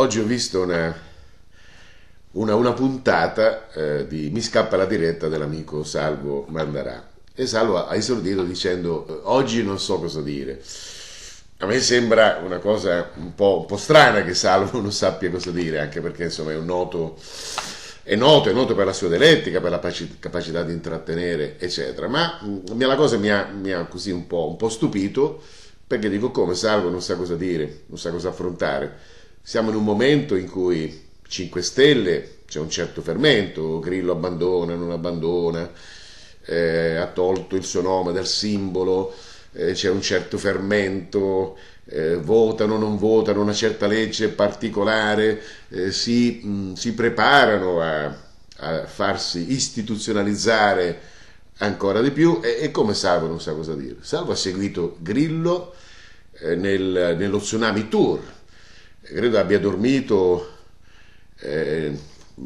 Oggi ho visto una, una, una puntata eh, di Mi scappa la diretta dell'amico Salvo Mandarà e Salvo ha esordito dicendo eh, oggi non so cosa dire. A me sembra una cosa un po', un po strana che Salvo non sappia cosa dire, anche perché insomma è un noto è noto, è noto per la sua dialettica, per la capacità di intrattenere, eccetera. Ma mh, mm, la cosa mi ha, mi ha così un po', un po', stupito, perché dico come Salvo non sa cosa dire, non sa cosa affrontare. Siamo in un momento in cui 5 Stelle c'è un certo fermento, Grillo abbandona, non abbandona, eh, ha tolto il suo nome dal simbolo, eh, c'è un certo fermento, eh, votano, non votano una certa legge particolare, eh, si, mh, si, preparano a, a, farsi istituzionalizzare ancora di più e, e, come Salvo non sa cosa dire. Salvo ha seguito Grillo eh, nel, nello tsunami tour credo abbia dormito, eh,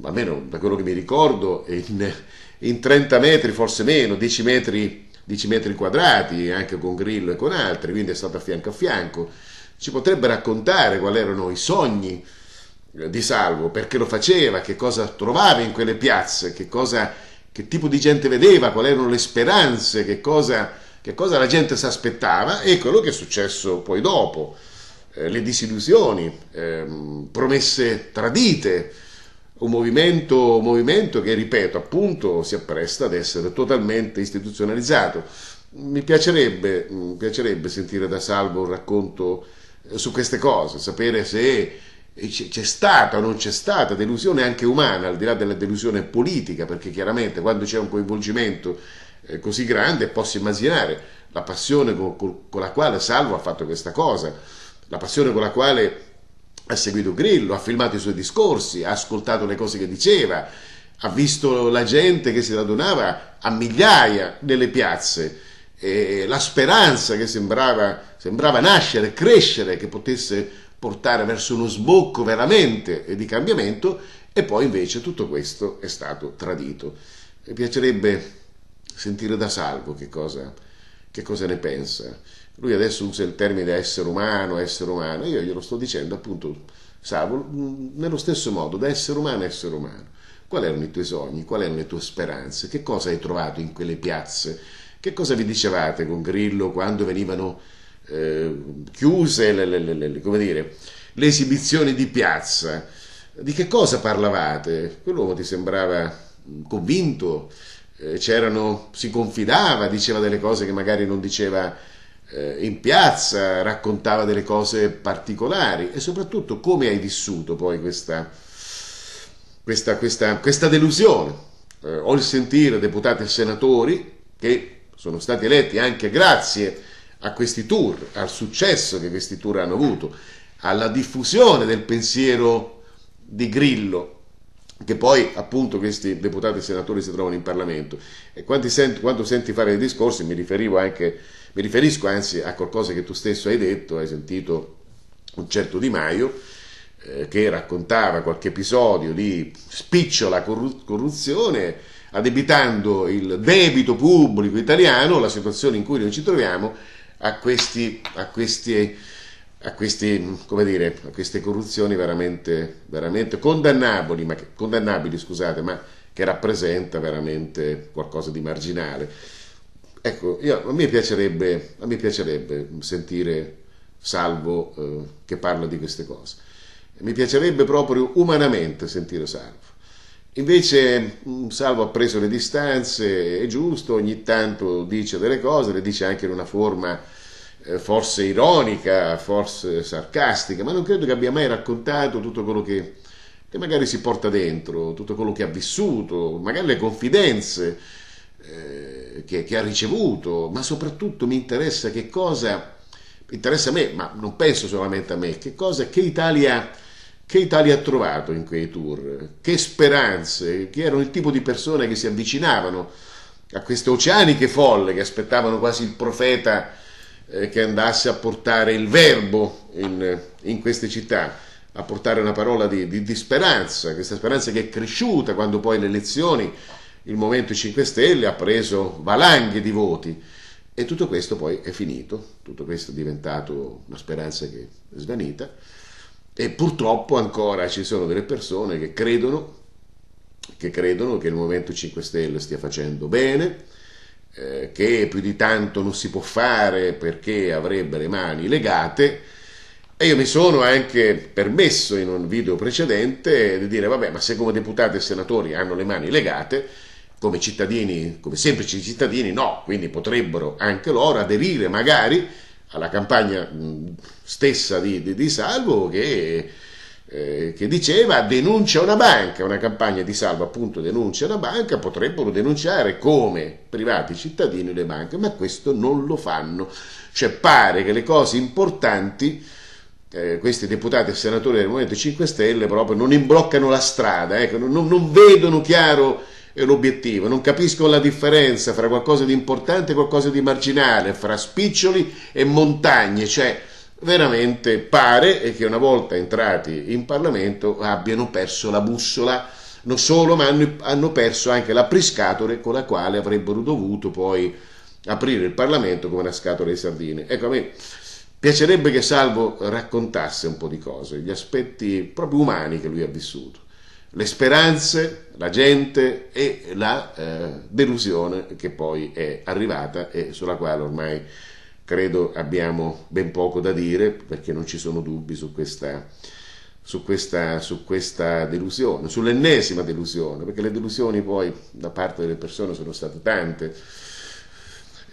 almeno da quello che mi ricordo, in, in 30 metri, forse meno, 10 metri, 10 metri, quadrati, anche con Grillo e con altri, quindi è stato a fianco a fianco. Ci potrebbe raccontare quali erano i sogni di Salvo, perché lo faceva, che cosa trovava in quelle piazze, che, cosa, che tipo di gente vedeva, quali erano le speranze, che cosa, che cosa la gente si aspettava e quello che è successo poi dopo. Eh, le disillusioni, ehm, promesse tradite, un movimento, un movimento che, ripeto, appunto si appresta ad essere totalmente istituzionalizzato. Mi piacerebbe, mi mm, piacerebbe sentire da Salvo un racconto eh, su queste cose, sapere se eh, c'è stata o non c'è stata delusione anche umana, al di là della delusione politica, perché chiaramente quando c'è un coinvolgimento così grande posso immaginare la passione con, la quale Salvo ha fatto questa cosa la passione con la quale ha seguito Grillo, ha filmato i suoi discorsi, ha ascoltato le cose che diceva, ha visto la gente che si radunava a migliaia nelle piazze, e la speranza che sembrava, sembrava nascere, crescere, che potesse portare verso uno sbocco veramente di cambiamento e poi invece tutto questo è stato tradito. Mi piacerebbe sentire da Salvo che cosa che cosa ne pensa. Lui adesso usa il termine essere umano, essere umano, io glielo sto dicendo appunto, Savo, nello stesso modo, da essere umano a essere umano. Quali erano i tuoi sogni? Quali erano le tue speranze? Che cosa hai trovato in quelle piazze? Che cosa vi dicevate con Grillo quando venivano eh, chiuse le, le, le, dire, le esibizioni di piazza? Di che cosa parlavate? Quell'uomo ti sembrava convinto eh, c'erano, si confidava, diceva delle cose che magari non diceva eh, in piazza, raccontava delle cose particolari e soprattutto come hai vissuto poi questa, questa, questa, questa delusione. Eh, ho il sentire deputati e senatori che sono stati eletti anche grazie a questi tour, al successo che questi tour hanno avuto, alla diffusione del pensiero di Grillo che poi appunto questi deputati e senatori si trovano in Parlamento e quando senti, quando senti fare dei discorsi mi, anche, mi riferisco anzi a qualcosa che tu stesso hai detto, hai sentito un certo Di Maio eh, che raccontava qualche episodio di spicciola corru- corruzione addebitando il debito pubblico italiano, la situazione in cui noi ci troviamo, a questi, a questi a, questi, dire, a queste corruzioni veramente, veramente condannabili, ma che, condannabili scusate, ma che rappresenta veramente qualcosa di marginale. Ecco, io, a, me piacerebbe, a me piacerebbe sentire Salvo eh, che parla di queste cose. Mi piacerebbe proprio umanamente sentire Salvo. Invece mm, Salvo ha preso le distanze, è giusto, ogni tanto dice delle cose, le dice anche in una forma eh, forse ironica, forse sarcastica, ma non credo che abbia mai raccontato tutto quello che, che magari si porta dentro, tutto quello che ha vissuto, magari le confidenze eh, che, che, ha ricevuto, ma soprattutto mi interessa che cosa, interessa a me, ma non penso solamente a me, che cosa, che Italia, che Italia ha trovato in quei tour, che speranze, che erano il tipo di persone che si avvicinavano a queste oceaniche folle che aspettavano quasi il profeta eh, che andasse a portare il verbo in, in queste città a portare una parola di, di, di, speranza, questa speranza che è cresciuta quando poi le elezioni il Movimento 5 Stelle ha preso valanghe di voti e tutto questo poi è finito, tutto questo è diventato una speranza che è svanita e purtroppo ancora ci sono delle persone che credono che, credono che il Movimento 5 Stelle stia facendo bene, eh, che più di tanto non si può fare perché avrebbe le mani legate. E io mi sono anche permesso in un video precedente di dire, vabbè, ma se come deputati e senatori hanno le mani legate, come cittadini, come semplici cittadini, no, quindi potrebbero anche loro aderire magari alla campagna stessa di, di, di Salvo che eh, che diceva denuncia una banca, una campagna di salvo appunto denuncia una banca, potrebbero denunciare come privati cittadini le banche, ma questo non lo fanno. Cioè pare che le cose importanti eh, questi deputati e senatori del Movimento 5 Stelle proprio non imbloccano la strada, eh, non, non, vedono chiaro eh, l'obiettivo, non capiscono la differenza fra qualcosa di importante e qualcosa di marginale, fra spiccioli e montagne, cioè veramente pare che una volta entrati in Parlamento abbiano perso la bussola, non solo, ma hanno, hanno perso anche la priscatole con la quale avrebbero dovuto poi aprire il Parlamento come una scatola di sardine. Ecco, a me piacerebbe che Salvo raccontasse un po' di cose, gli aspetti proprio umani che lui ha vissuto, le speranze, la gente e la eh, delusione che poi è arrivata e sulla quale ormai credo abbiamo ben poco da dire perché non ci sono dubbi su questa, su questa, su questa delusione, sull'ennesima delusione, perché le delusioni poi da parte delle persone sono state tante.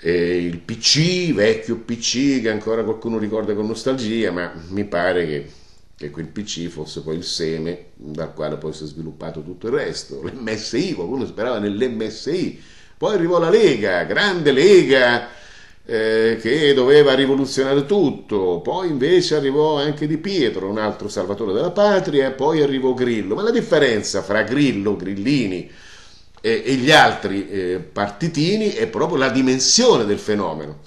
E il PC, vecchio PC che ancora qualcuno ricorda con nostalgia, ma mi pare che, che, quel PC fosse poi il seme dal quale poi si è sviluppato tutto il resto. L'MSI, qualcuno sperava nell'MSI, poi arrivò la Lega, grande Lega eh, che doveva rivoluzionare tutto, poi invece arrivò anche Di Pietro, un altro salvatore della patria, poi arrivò Grillo. Ma la differenza fra Grillo, Grillini e, e gli altri eh, partitini è proprio la dimensione del fenomeno.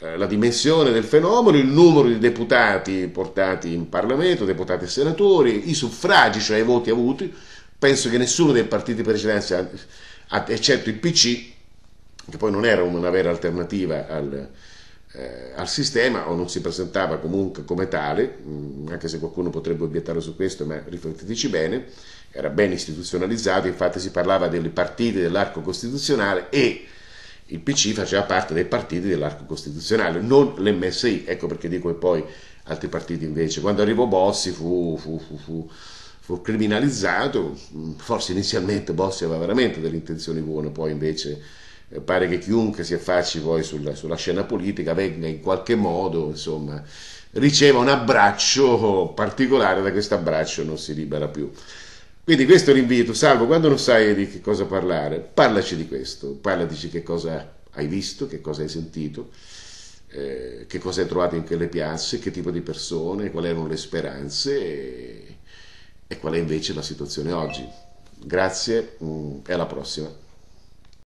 Eh, la dimensione del fenomeno, il numero di deputati portati in Parlamento, deputati e senatori, i suffragi, cioè i voti avuti, penso che nessuno dei partiti precedenti, eccetto il PC, che poi non era una vera alternativa al, eh, al sistema o non si presentava comunque come tale, mh, mm, anche se qualcuno potrebbe obiettare su questo, ma rifletteteci bene, era ben istituzionalizzato, infatti si parlava delle partite dell'arco costituzionale e il PC faceva parte dei partiti dell'arco costituzionale, non l'MSI, ecco perché dico che poi altri partiti invece. Quando arrivò Bossi fu, fu, fu, fu criminalizzato, forse inizialmente Bossi aveva veramente delle intenzioni buone, poi invece eh, pare che chiunque si affacci poi sulla, sulla scena politica venga in qualche modo, insomma, riceva un abbraccio particolare, da questo abbraccio non si libera più. Quindi questo è l'invito, Salvo, quando non sai di che cosa parlare, parlaci di questo, parlaci che cosa hai visto, che cosa hai sentito, eh, che cosa hai trovato in quelle piazze, che tipo di persone, quali erano le speranze e, e qual è invece la situazione oggi. Grazie mh, mm, e alla prossima.